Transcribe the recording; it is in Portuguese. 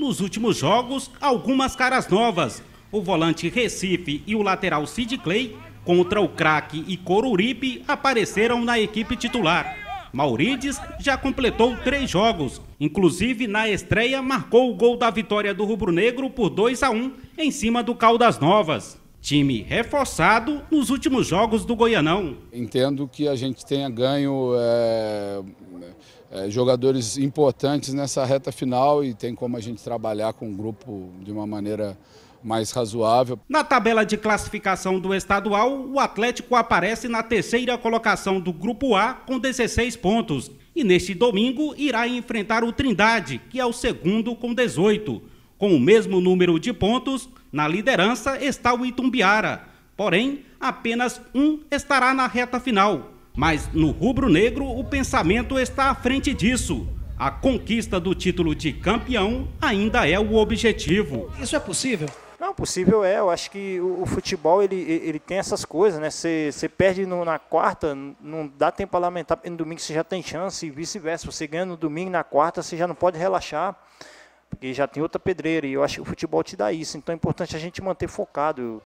Nos últimos jogos, algumas caras novas. O volante Recife e o lateral Sid Clay, contra o craque e Coruripe, apareceram na equipe titular. Maurides já completou três jogos, inclusive na estreia marcou o gol da vitória do rubro-negro por 2 a 1 em cima do Caldas Novas. Time reforçado nos últimos jogos do Goianão. Entendo que a gente tenha ganho é, é, jogadores importantes nessa reta final e tem como a gente trabalhar com o grupo de uma maneira mais razoável. Na tabela de classificação do estadual, o Atlético aparece na terceira colocação do Grupo A com 16 pontos e neste domingo irá enfrentar o Trindade, que é o segundo com 18. Com o mesmo número de pontos, na liderança está o Itumbiara, porém apenas um estará na reta final. Mas no rubro negro, o pensamento está à frente disso. A conquista do título de campeão ainda é o objetivo. Isso é possível? Não, possível é. Eu acho que o, o futebol ele, ele tem essas coisas, né? Você perde no, na quarta, não dá tempo para lamentar, porque no domingo você já tem chance e vice-versa. Você ganha no domingo, na quarta você já não pode relaxar, porque já tem outra pedreira. E eu acho que o futebol te dá isso. Então é importante a gente manter focado.